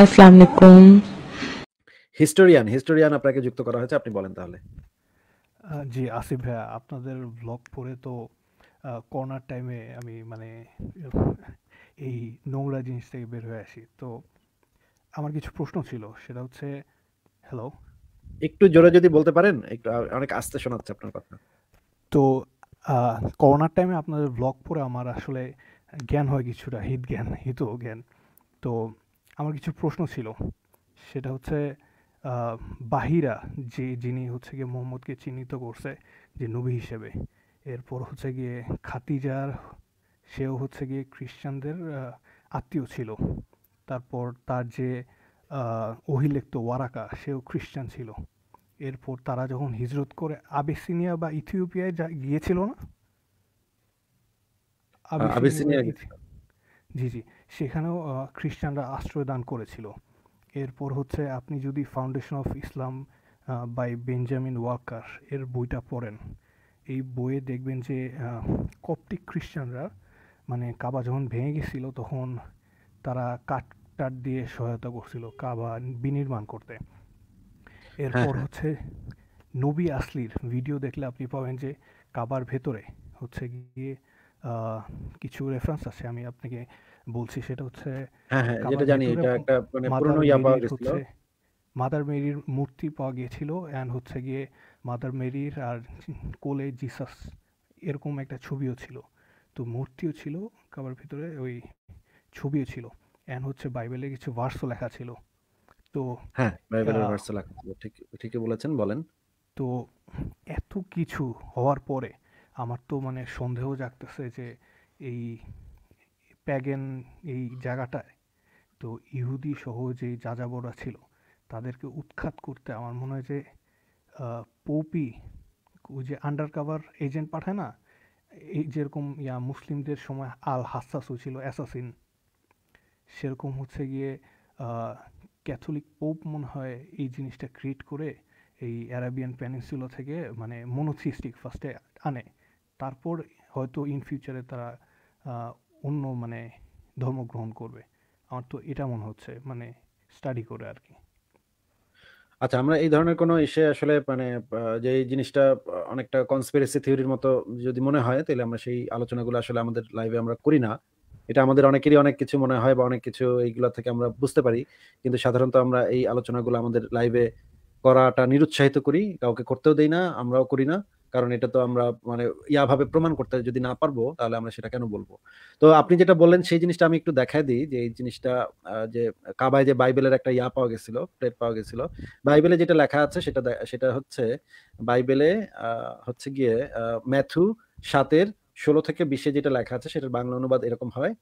আসসালামু আলাইকুম historian historian আপনাকে যুক্ত করা হয়েছে আপনি বলেন তাহলে জি আসিফ ভাইয়া আপনাদের ব্লগ পড়ে তো কর্নার টাইমে আমি মানে এই নোংরা জিনিস থেকে বের হয়ে আসি তো আমার কিছু প্রশ্ন ছিল সেটা হচ্ছে হ্যালো একটু জোরে যদি বলতে পারেন একটু অনেক আস্তে শোনাচ্ছে আপনার কথা তো করোনার টাইমে আপনাদের ব্লগ পড়ে আমার আসলে জ্ঞান হয় কিছুটা হিত জ্ঞান হিত জ্ঞান তো আমার কিছু প্রশ্ন ছিল সেটা হচ্ছে বাহিরা যে যিনি হচ্ছে গিয়ে মোহাম্মদকে চিহ্নিত করছে যে নবী হিসেবে এরপর হচ্ছে গিয়ে খাতিজার সেও হচ্ছে গিয়ে খ্রিস্টানদের আত্মীয় ছিল তারপর তার যে অভিলেখ্য ওয়ারাকা সেও খ্রিস্টান ছিল এরপর তারা যখন হিজরত করে আবেসিনিয়া বা ইথিওপিয়ায় যা গিয়েছিল না আবেসিনিয়া জি জি সেখানেও খ্রিস্টানরা আশ্রয়দান করেছিল এরপর হচ্ছে আপনি যদি foundation of Islam by Benjamin Walker এর বইটা পড়েন এই বইয়ে দেখবেন যে কপটিক খ্রিস্টানরা মানে কাবা যখন ভেঙে গেছিল তখন তারা কাঠ টাট দিয়ে সহায়তা করছিল কাবা বিনির্মাণ করতে হ্যাঁ, এরপর হ্যাঁ। হচ্ছে নবী আসলির ভিডিও দেখলে আপনি পাবেন যে কাবার ভেতরে হচ্ছে গিয়ে কিছু রেফারেন্স আছে আমি আপনাকে বলছি সেটা হচ্ছে হ্যাঁ হ্যাঁ যেটা জানি এটা একটা মানে পুরনো ইয়া পাওয়া গেছিল মাদার মেরির মূর্তি পাওয়া গিয়েছিল অ্যান্ড হচ্ছে গিয়ে মাদার মেরির আর কোলে জিসাস এরকম একটা ছবিও ছিল তো মূর্তিও ছিল কাবার ভিতরে ওই ছবিও ছিল অ্যান্ড হচ্ছে বাইবেলে কিছু ভার্সও লেখা ছিল তো হ্যাঁ বাইবেলের ভার্স লেখা ছিল ঠিক ঠিকই বলেছেন বলেন তো এত কিছু হওয়ার পরে আমার তো মানে সন্দেহ জাগতেছে যে এই প্যাগেন এই জায়গাটায় তো ইহুদি সহ যে যাযাবররা ছিল তাদেরকে উৎখাত করতে আমার মনে হয় যে পোপি ওই যে আন্ডার কাভার এজেন্ট পাঠায় না এই যেরকম ইয়া মুসলিমদের সময় আল হাসাসও ছিল অ্যাসাসিন সেরকম হচ্ছে গিয়ে ক্যাথলিক পোপ মনে হয় এই জিনিসটা ক্রিয়েট করে এই অ্যারাবিয়ান প্যানিসুলো থেকে মানে মনোথিস্টিক ফার্স্টে আনে তারপর হয়তো ইন ফিউচারে তারা অন্য মানে ধর্ম গ্রহণ করবে আমার তো এটা মনে হচ্ছে মানে স্টাডি করে আর কি আচ্ছা আমরা এই ধরনের কোনো ইসে আসলে মানে যে জিনিসটা অনেকটা কনস্পিরেসি থিওরির মতো যদি মনে হয় তাহলে আমরা সেই আলোচনাগুলো আসলে আমাদের লাইভে আমরা করি না এটা আমাদের অনেকেরই অনেক কিছু মনে হয় বা অনেক কিছু এইগুলো থেকে আমরা বুঝতে পারি কিন্তু সাধারণত আমরা এই আলোচনাগুলো আমাদের লাইভে করাটা নিরুৎসাহিত করি কাউকে করতেও দেই না আমরাও করি না কারণ এটা তো আমরা মানে ইয়াভাবে প্রমাণ করতে যদি না পারবো তাহলে আমরা সেটা কেন বলবো তো আপনি যেটা বললেন সেই জিনিসটা আমি একটু দেখাই দিই যে এই জিনিসটা যে কাবায় যে বাইবেলের একটা ইয়া পাওয়া গেছিল প্লেট পাওয়া গেছিল বাইবেলে যেটা লেখা আছে সেটা সেটা হচ্ছে বাইবেলে হচ্ছে গিয়ে ম্যাথু সাতের ষোলো থেকে বিশে যেটা লেখা আছে সেটার বাংলা অনুবাদ এরকম হয়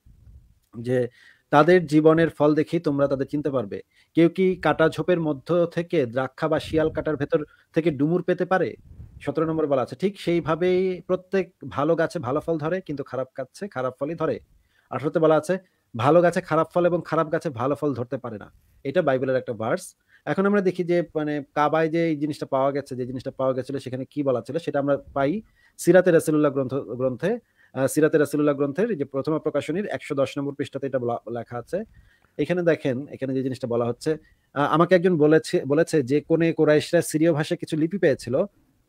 যে তাদের জীবনের ফল দেখেই তোমরা তাদের চিনতে পারবে কেউ কি কাটা ঝোপের মধ্য থেকে দ্রাক্ষা বা শিয়াল কাটার ভেতর থেকে ডুমুর পেতে পারে সতেরো নম্বর বলা আছে ঠিক সেইভাবেই প্রত্যেক ভালো গাছে ভালো ফল ধরে কিন্তু খারাপ গাছে খারাপ ফলই ধরে আঠারোতে বলা আছে ভালো গাছে খারাপ ফল এবং খারাপ গাছে ভালো ফল ধরতে পারে না এটা বাইবেলের একটা ভার্স এখন আমরা দেখি যে মানে কাবায় যে এই জিনিসটা পাওয়া গেছে যে জিনিসটা পাওয়া গেছিল সেখানে কি বলা ছিল সেটা আমরা পাই সিরাতে রাসুল্লাহ গ্রন্থ গ্রন্থে সিরাতে রাসুল্লাহ গ্রন্থের যে প্রথম প্রকাশনীর একশো দশ নম্বর পৃষ্ঠাতে এটা লেখা আছে এখানে দেখেন এখানে যে জিনিসটা বলা হচ্ছে আমাকে একজন বলেছে বলেছে যে কোনে কোরাইশরা সিরীয় ভাষায় কিছু লিপি পেয়েছিল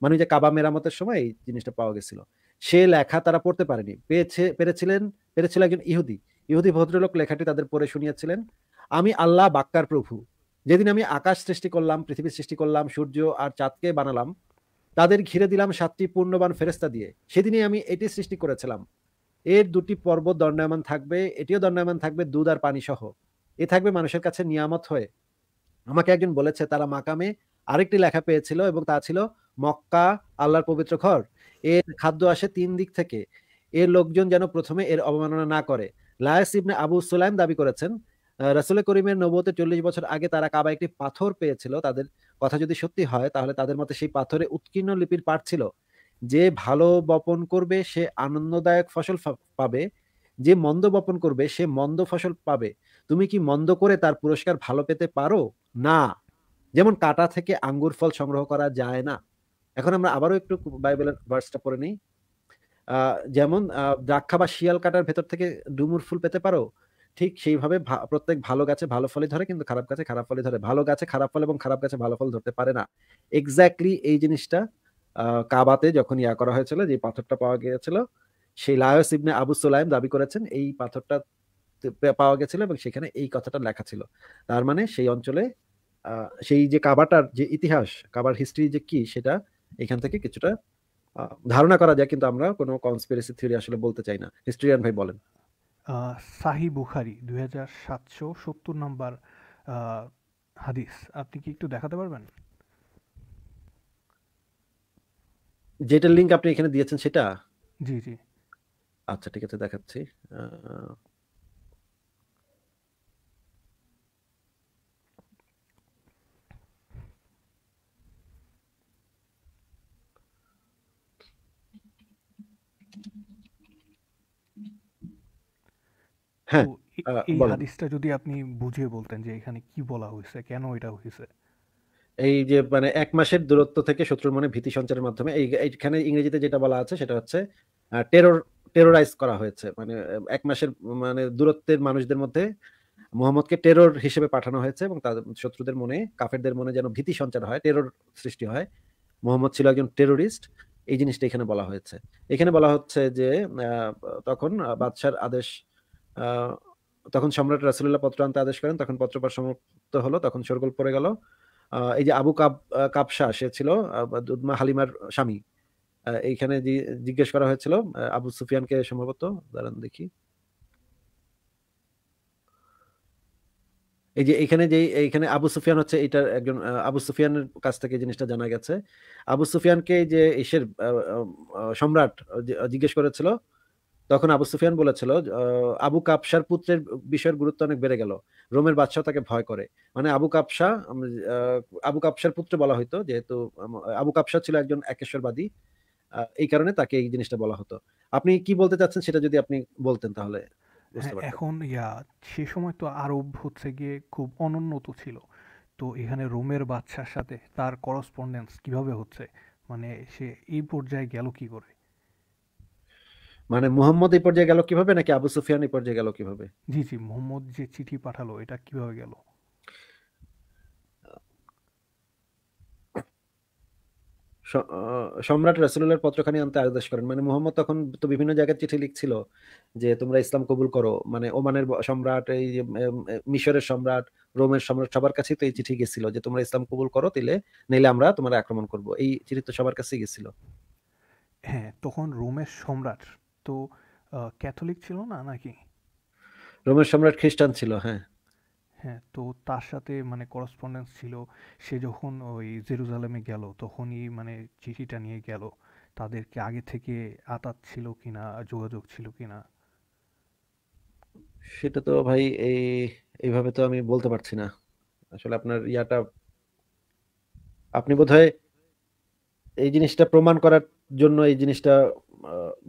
মানে যে কাবা মেরামতের সময় এই জিনিসটা পাওয়া গেছিল সে লেখা তারা পড়তে পারেনি পেয়েছে পেরেছিলেন পেরেছিল একজন ইহুদি ইহুদি ভদ্রলোক লেখাটি তাদের পড়ে শুনিয়েছিলেন আমি আল্লাহ বাক্কার প্রভু যেদিন আমি আকাশ সৃষ্টি করলাম পৃথিবী সৃষ্টি করলাম সূর্য আর চাঁদকে বানালাম তাদের ঘিরে দিলাম সাতটি পূর্ণবান ফেরেস্তা দিয়ে সেদিনই আমি এটি সৃষ্টি করেছিলাম এর দুটি পর্বত দণ্ডায়মান থাকবে এটিও দণ্ডায়মান থাকবে দুধ আর পানি সহ এ থাকবে মানুষের কাছে নিয়ামত হয়ে আমাকে একজন বলেছে তারা মাকামে আরেকটি লেখা পেয়েছিল এবং তা ছিল মক্কা আল্লাহর পবিত্র ঘর এর খাদ্য আসে তিন দিক থেকে এর লোকজন যেন প্রথমে এর অবমাননা না করে লায়াস ইবনে আবু সুলাইম দাবি করেছেন রাসুল করিমের নবতে চল্লিশ বছর আগে তারা কাবা একটি পাথর পেয়েছিল তাদের কথা যদি সত্যি হয় তাহলে তাদের মতে সেই পাথরে উৎকীর্ণ লিপির পাঠ ছিল যে ভালো বপন করবে সে আনন্দদায়ক ফসল পাবে যে মন্দ বপন করবে সে মন্দ ফসল পাবে তুমি কি মন্দ করে তার পুরস্কার ভালো পেতে পারো না যেমন কাটা থেকে আঙ্গুর ফল সংগ্রহ করা যায় না এখন আমরা আবারও একটু বাইবেলের ভার্সটা পড়ে নিই যেমন দ্রাক্ষা বা শিয়াল কাটার ভেতর থেকে ডুমুর ফুল পেতে পারো ঠিক সেইভাবে প্রত্যেক ভালো গাছে ভালো ফলে ধরে কিন্তু খারাপ গাছে খারাপ ফলে ধরে ভালো গাছে খারাপ ফল এবং খারাপ গাছে ভালো ফল ধরতে পারে না এক্স্যাক্টলি এই জিনিসটা কাবাতে যখন ইয়া করা হয়েছিল যে পাথরটা পাওয়া গিয়েছিল সেই লায়স ইবনে আবু সোলাইম দাবি করেছেন এই পাথরটা পাওয়া গেছিল এবং সেখানে এই কথাটা লেখা ছিল তার মানে সেই অঞ্চলে সেই যে কাবাটার যে ইতিহাস কাবার হিস্ট্রি যে কি সেটা এখান থেকে কিছুটা ধারণা করা যায় কিন্তু আমরা কোনো কনস্পিরেসি থিওরি আসলে বলতে চাই না হিস্ট্রিয়ান ভাই বলেন সাহি বুখারি দুই হাজার সাতশো সত্তর নম্বর হাদিস আপনি কি একটু দেখাতে পারবেন যেটা লিংক আপনি এখানে দিয়েছেন সেটা জি জি আচ্ছা ঠিক আছে দেখাচ্ছি হ্যাঁ এই হাদিসটা যদি আপনি বুঝিয়ে বলতেন যে এখানে কি বলা হয়েছে কেন এটা হয়েছে এই যে মানে এক মাসের দূরত্ব থেকে শত্রুর মনে ভীতি সঞ্চারের মাধ্যমে এইখানে ইংরেজিতে যেটা বলা আছে সেটা হচ্ছে টেরর টেরোরাইজ করা হয়েছে মানে এক মাসের মানে দূরত্বের মানুষদের মধ্যে মোহাম্মদকে টেরর হিসেবে পাঠানো হয়েছে এবং তাদের শত্রুদের মনে কাফেরদের মনে যেন ভীতি সঞ্চার হয় টেরর সৃষ্টি হয় মোহাম্মদ ছিল একজন টেরোরিস্ট এই জিনিসটা এখানে বলা হয়েছে এখানে বলা হচ্ছে যে তখন বাদশার আদেশ তখন সম্রাট রাসুল্লাহ পত্র আনতে আদেশ করেন তখন পত্রপাঠ সমাপ্ত হলো তখন সরগোল পড়ে গেল এই যে আবু কাপ কাপসা সে ছিল দুদমা হালিমার স্বামী এইখানে জিজ্ঞেস করা হয়েছিল আবু সুফিয়ানকে সম্ভবত দাঁড়ান দেখি এই যে এখানে যে এইখানে আবু সুফিয়ান হচ্ছে এটার একজন আবু সুফিয়ানের কাছ থেকে জিনিসটা জানা গেছে আবু সুফিয়ানকে যে এসের সম্রাট জিজ্ঞেস করেছিল আহ তখন আবু সুফিয়ান বলেছিল আবু কাপসার পুত্রের বিষয়ের গুরুত্ব অনেক বেড়ে গেল রোমের বাদশাহ তাকে ভয় করে মানে আবু কাপসা আবু কাপসার পুত্র বলা হইতো যেহেতু আবু কাপসা ছিল একজন একেশ্বরবাদী এই কারণে তাকে এই জিনিসটা বলা হতো আপনি কি বলতে চাচ্ছেন সেটা যদি আপনি বলতেন তাহলে হ্যাঁ, এখন ইয়া সে সময় তো আরব হচ্ছে গিয়ে খুব অনুন্নত ছিল তো এখানে রোমের বাদশার সাথে তার করসপন্ডেন্স কিভাবে হচ্ছে মানে সে এই পর্যায়ে গেল কি করে মানে মুহাম্মদ এই পর্যায়ে গেল কিভাবে নাকি আবু সুফিয়ান এই পর্যায়ে গেল কিভাবে জি জি মুহাম্মদ যে চিঠি পাঠালো এটা কিভাবে গেল সম্রাট রাসুলের পত্রখানি আনতে আদেশ করেন মানে মোহাম্মদ তখন তো বিভিন্ন জায়গায় চিঠি লিখছিল যে তোমরা ইসলাম কবুল করো মানে ওমানের সম্রাট এই যে মিশরের সম্রাট রোমের সম্রাট সবার কাছে তো এই চিঠি গেছিল যে তোমরা ইসলাম কবুল করো তিলে নিলে আমরা তোমার আক্রমণ করব এই চিঠি তো সবার কাছে গেছিল হ্যাঁ তখন রোমের সম্রাট তো ক্যাথলিক ছিল না নাকি রোমের সম্রাট খ্রিস্টান ছিল হ্যাঁ হ্যাঁ তো তার সাথে মানে করসপন্ডেন্স ছিল সে যখন ওই জেরুজালেমে গেল তখনই মানে চিঠিটা নিয়ে গেল তাদেরকে আগে থেকে আতাত ছিল কিনা যোগাযোগ ছিল কিনা সেটা তো ভাই এই এইভাবে তো আমি বলতে পারছি না আসলে আপনার ইয়াটা আপনি বোধহয় এই জিনিসটা প্রমাণ করার জন্য এই জিনিসটা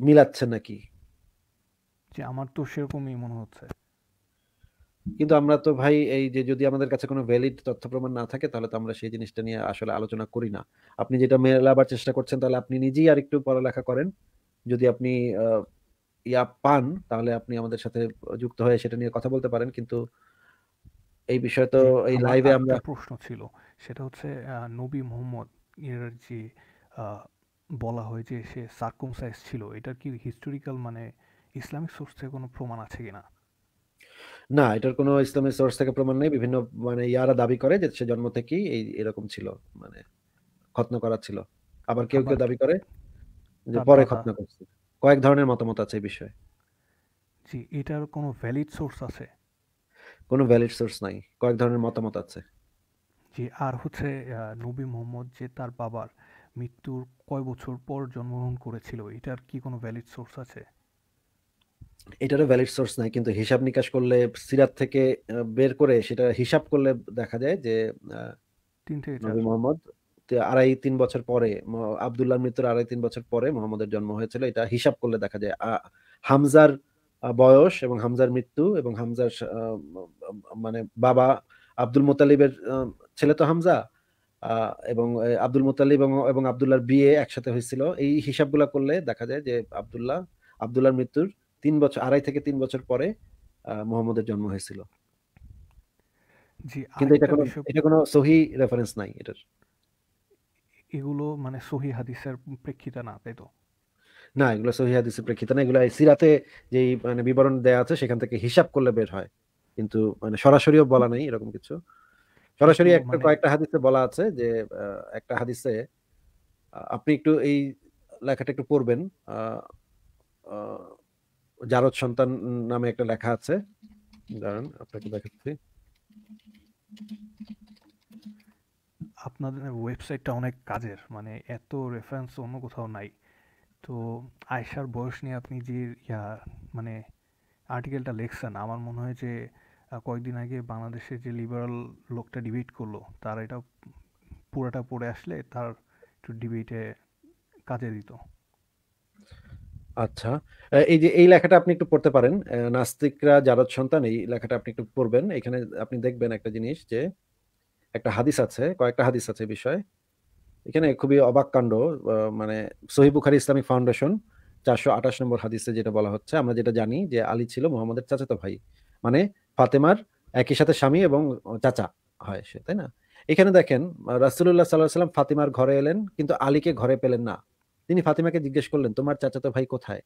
মিলাচ্ছে নাকি যে আমার তো সেরকমই মনে হচ্ছে কিন্তু আমরা তো ভাই এই যে যদি আমাদের কাছে কোনো ভ্যালিড তথ্য প্রমাণ না থাকে তাহলে তো আমরা সেই জিনিসটা নিয়ে আসলে আলোচনা করি না আপনি যেটা মেলাবার চেষ্টা করছেন তাহলে আপনি নিজেই আর একটু পড়ালেখা করেন যদি আপনি ইয়া পান তাহলে আপনি আমাদের সাথে যুক্ত হয়ে সেটা নিয়ে কথা বলতে পারেন কিন্তু এই বিষয়ে তো এই লাইভে আমরা প্রশ্ন ছিল সেটা হচ্ছে নবী মোহাম্মদ এর যে বলা হয় যে সে সার্কুমসাইজ ছিল এটার কি হিস্টোরিক্যাল মানে ইসলামিক সোর্স থেকে কোনো প্রমাণ আছে কিনা না এটার কোনো ইসলামিক সোর্স থেকে প্রমাণ নেই বিভিন্ন মানে ইয়ারা দাবি করে যে সে জন্ম থেকেই এই এরকম ছিল মানে খতন করা ছিল আবার কেউ কেউ দাবি করে যে পরে খতন করছে কয়েক ধরনের মতামত আছে এই বিষয়ে জি এটার কোনো ভ্যালিড সোর্স আছে কোনো ভ্যালিড সোর্স নাই কয়েক ধরনের মতামত আছে জি আর হচ্ছে নবী মোহাম্মদ যে তার বাবার মৃত্যুর কয় বছর পর জন্মগ্রহণ করেছিল এটার কি কোনো ভ্যালিড সোর্স আছে এটারও ভ্যালিড সোর্স নাই কিন্তু হিসাব নিকাশ করলে সিরাত থেকে বের করে সেটা হিসাব করলে দেখা যায় যে তিন থেকে নবী মোহাম্মদ আড়াই তিন বছর পরে আবদুল্লাহ মৃত্যুর আড়াই তিন বছর পরে মোহাম্মদের জন্ম হয়েছিল এটা হিসাব করলে দেখা যায় হামজার বয়স এবং হামজার মৃত্যু এবং হামজার মানে বাবা আব্দুল মোতালিবের ছেলে তো হামজা এবং আব্দুল মুতালিব এবং আবদুল্লার বিয়ে একসাথে হয়েছিল এই হিসাবগুলো করলে দেখা যায় যে আবদুল্লাহ আবদুল্লার মৃত্যুর তিন বছর আড়াই থেকে তিন বছর পরে মোহাম্মদের জন্ম হয়েছিল কিন্তু এটা কোনো এটা কোনো সহি রেফারেন্স নাই এটার এগুলো মানে সহি হাদিসের প্রেক্ষিতে না তাই তো না এগুলো সহি হাদিসের প্রেক্ষিতে না এগুলো সিরাতে যে মানে বিবরণ দেয়া আছে সেখান থেকে হিসাব করলে বের হয় কিন্তু মানে সরাসরিও বলা নাই এরকম কিছু সরাসরি একটা মানে কয়েকটা হাদিসে বলা আছে যে একটা হাদিসে আপনি একটু এই লেখাটা একটু পড়বেন জারদ সন্তান নামে একটা লেখা আছে দাঁড়ান আপনাকে দেখাচ্ছি আপনাদের ওয়েবসাইটটা অনেক কাজের মানে এত রেফারেন্স অন্য কোথাও নাই তো আয়সার বয়স নিয়ে আপনি যে ইয়া মানে আর্টিকেলটা লেখছেন আমার মনে হয় যে কয়েকদিন আগে বাংলাদেশে যে লিবারাল লোকটা ডিবেট করলো তার এটা পুরোটা পড়ে আসলে তার একটু ডিবেটে কাজে দিত আচ্ছা এই যে এই লেখাটা আপনি একটু পড়তে পারেন নাস্তিকরা যারা সন্তান এই লেখাটা আপনি একটু পড়বেন এখানে আপনি দেখবেন একটা জিনিস যে একটা হাদিস আছে কয়েকটা হাদিস আছে বিষয় এখানে খুবই অবাক কাণ্ড মানে সহি বুখারি ইসলামিক ফাউন্ডেশন চারশো আঠাশ নম্বর হাদিসে যেটা বলা হচ্ছে আমরা যেটা জানি যে আলী ছিল মোহাম্মদের চাচাতো ভাই মানে ফাতেমার একই সাথে স্বামী এবং চাচা হয় সে তাই না এখানে দেখেন রাসুল্লাহ সাল্লাহ সাল্লাম ফাতিমার ঘরে এলেন কিন্তু আলীকে ঘরে পেলেন না তিনি ফাতিমাকে জিজ্ঞেস করলেন তোমার চাচাতো ভাই কোথায়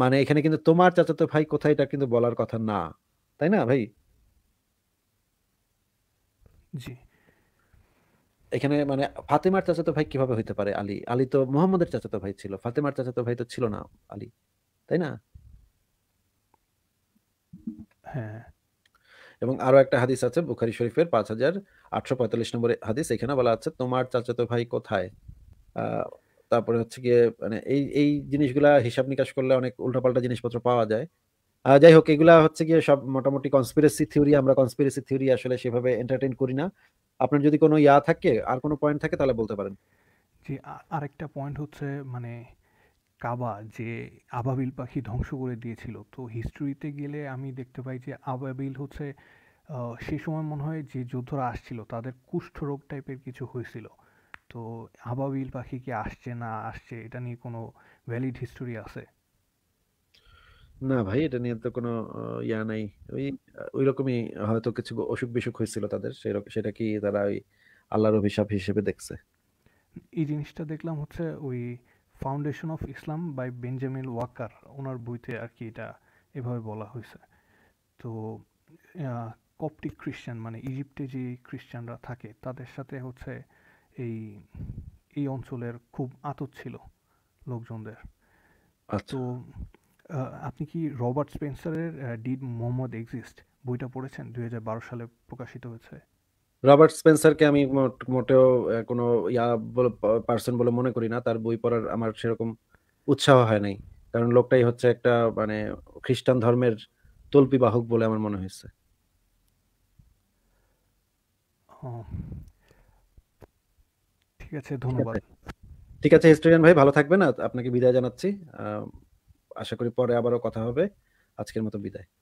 মানে এখানে কিন্তু তোমার চাচাতো ভাই কোথায় এটা কিন্তু বলার কথা না তাই না ভাই জি এখানে মানে ফাতেমার চাচাতো ভাই কিভাবে হইতে পারে আলী আলী তো মোহাম্মদের চাচাতো ভাই ছিল ফাতেমার চাচাতো ভাই তো ছিল না আলী তাই না হ্যাঁ এবং আরো একটা হাদিস আছে বুখারি শরীফের পাঁচ হাজার আটশো পঁয়তাল্লিশ নম্বরের হাদিস এখানে বলা আছে তোমার চাচাতো ভাই কোথায় তারপরে হচ্ছে গিয়ে মানে এই এই জিনিসগুলা হিসাব নিকাশ করলে অনেক উল্টাপাল্টা জিনিসপত্র পাওয়া যায় যাই হোক এগুলা হচ্ছে গিয়ে সব মোটামুটি কনস্পিরেসি থিওরি আমরা কনস্পিরেসি থিওরি আসলে সেভাবে এন্টারটেইন করি না আপনার যদি কোনো ইয়া থাকে আর কোনো পয়েন্ট থাকে তাহলে বলতে পারেন জি আরেকটা পয়েন্ট হচ্ছে মানে কাবা যে আবাবিল পাখি ধ্বংস করে দিয়েছিল তো হিস্ট্রিতে গেলে আমি দেখতে পাই যে আবাবিল হচ্ছে সে সময় মনে হয় যে যোদ্ধারা আসছিল তাদের কুষ্ঠরোগ টাইপের কিছু হয়েছিল তো আবাবিল পাখি কি আসছে না আসছে এটা নিয়ে কোনো ভ্যালিড হিস্টোরি আছে না ভাই এটা নিয়ে তো কোনো ইয়া নাই ওই ওই রকমই হয়তো কিছু অসুখ বিসুখ হয়েছিল তাদের সেটা কি তারা ওই আল্লাহর অভিশাপ হিসেবে দেখছে এই জিনিসটা দেখলাম হচ্ছে ওই foundation of Islam by Benjamin Walker ওনার বইতে আর কি এটা এভাবে বলা হয়েছে তো কপটিক খ্রিস্টান মানে ইজিপ্টে যে খ্রিস্টানরা থাকে তাদের সাথে হচ্ছে এই এই অঞ্চলের খুব আতত ছিল লোকজনদের আচ্ছা। তো আপনি কি রবার্ট স্পেন্সারের ডিড মোহাম্মদ এক্সিস্ট বইটা পড়েছেন দুই সালে প্রকাশিত হয়েছে রবার্ট স্পেন্সারকে আমি মোটেও কোনো ইয়া পার্সন বলে মনে করি না তার বই পড়ার আমার সেরকম উৎসাহ হয় নাই কারণ লোকটাই হচ্ছে একটা মানে খ্রিস্টান ধর্মের তল্পি বাহক বলে আমার মনে হয়েছে ঠিক আছে ধন্যবাদ ঠিক আছে হিস্টোরিয়ান ভাই ভালো থাকবেন আপনাকে বিদায় জানাচ্ছি আশা করি পরে আবারও কথা হবে আজকের মতো বিদায়